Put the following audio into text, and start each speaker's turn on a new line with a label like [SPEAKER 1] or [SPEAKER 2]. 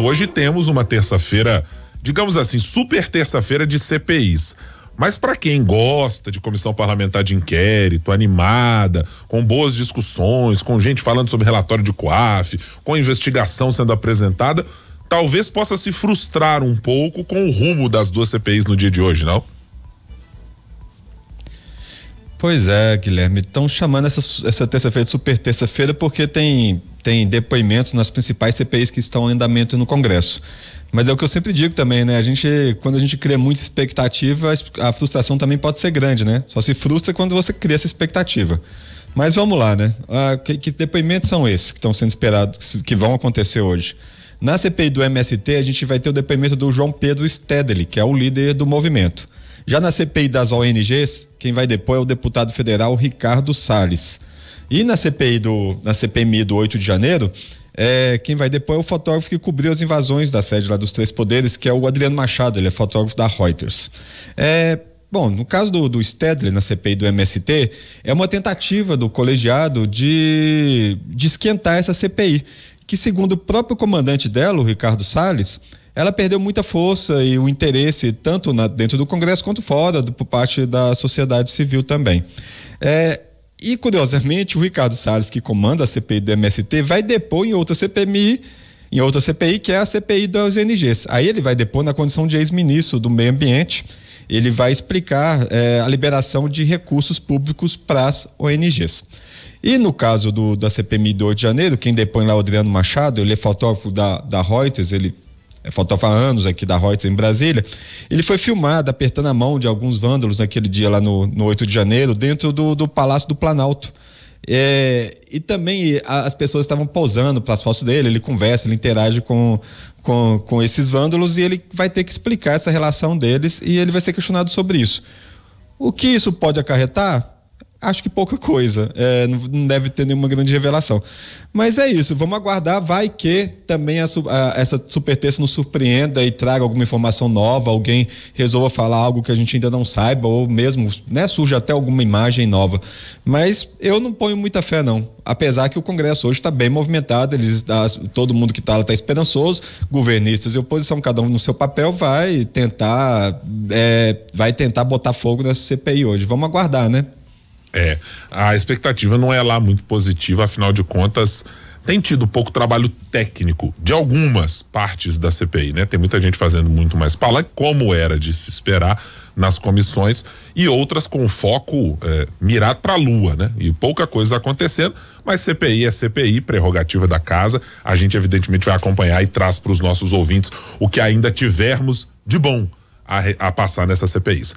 [SPEAKER 1] Hoje temos uma terça-feira, digamos assim, super terça-feira de CPIs. Mas para quem gosta de comissão parlamentar de inquérito, animada, com boas discussões, com gente falando sobre relatório de COAF, com investigação sendo apresentada, talvez possa se frustrar um pouco com o rumo das
[SPEAKER 2] duas CPIs no dia de hoje, não? Pois é, Guilherme. Estão chamando essa, essa terça-feira de super terça-feira porque tem, tem depoimentos nas principais CPIs que estão em andamento no Congresso. Mas é o que eu sempre digo também, né? A gente, quando a gente cria muita expectativa, a frustração também pode ser grande, né? Só se frustra quando você cria essa expectativa. Mas vamos lá, né? Ah, que, que, depoimentos são esses que estão sendo esperados, que, que vão acontecer hoje? Na CPI do MST, a gente vai ter o depoimento do João Pedro Stedley, que é o líder do movimento. Já na CPI das ONGs, quem vai depois é o deputado federal Ricardo Salles. E na CPI do, na CPMI do 8 de janeiro, é, quem vai depois é o fotógrafo que cobriu as invasões da sede lá dos Três Poderes, que é o Adriano Machado, ele é fotógrafo da Reuters. É, bom, no caso do, do Stedler, na CPI do MST, é uma tentativa do colegiado de, de esquentar essa CPI, que segundo o próprio comandante dela, o Ricardo Salles, ela perdeu muita força e o interesse, tanto na, dentro do Congresso quanto fora, do, por parte da sociedade civil também. É, e, curiosamente, o Ricardo Salles, que comanda a CPI do MST, vai depor em outra CPMI, em outra CPI, que é a CPI das ONGs. Aí ele vai depor na condição de ex-ministro do Meio Ambiente. Ele vai explicar é, a liberação de recursos públicos para as ONGs. E no caso do, da CPMI do 8 de janeiro, quem depõe lá é o Adriano Machado, ele é fotógrafo da, da Reuters, ele é, Fotofa Anos, aqui da Reuters em Brasília, ele foi filmado apertando a mão de alguns vândalos naquele dia lá no, no 8 de janeiro, dentro do, do Palácio do Planalto. É, e também as pessoas estavam pousando para as fotos dele, ele conversa, ele interage com, com, com esses vândalos e ele vai ter que explicar essa relação deles e ele vai ser questionado sobre isso. O que isso pode acarretar? acho que pouca coisa. É, não deve ter nenhuma grande revelação. Mas é isso, vamos aguardar. Vai que também a, a, essa super terça nos surpreenda e traga alguma informação nova, alguém resolva falar algo que a gente ainda não saiba, ou mesmo né, surja até alguma imagem nova. Mas eu não ponho muita fé, não. Apesar que o Congresso hoje está bem movimentado, eles, todo mundo que está lá está esperançoso, governistas e oposição, cada um no seu papel, vai tentar, é, vai tentar botar fogo nessa CPI hoje. Vamos aguardar, né?
[SPEAKER 1] É, a expectativa não é lá muito positiva, afinal de contas, tem tido pouco trabalho técnico de algumas partes da CPI, né? Tem muita gente fazendo muito mais palanque, como era de se esperar nas comissões, e outras com foco é, mirado para a lua, né? E pouca coisa acontecendo, mas CPI é CPI, prerrogativa da casa. A gente, evidentemente, vai acompanhar e traz para os nossos ouvintes o que ainda tivermos de bom a, a passar nessas CPIs.